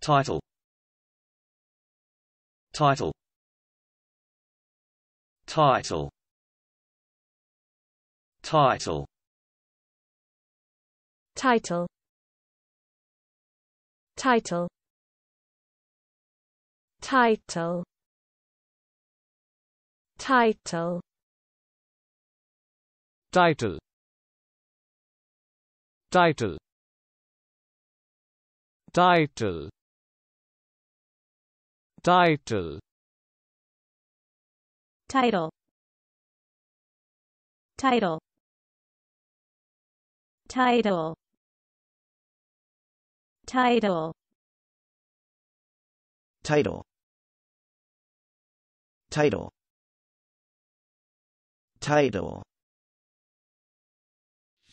Title Title Title Title Title Title Title Title Title Title Title Title Title Title Title Title Title Title Title Title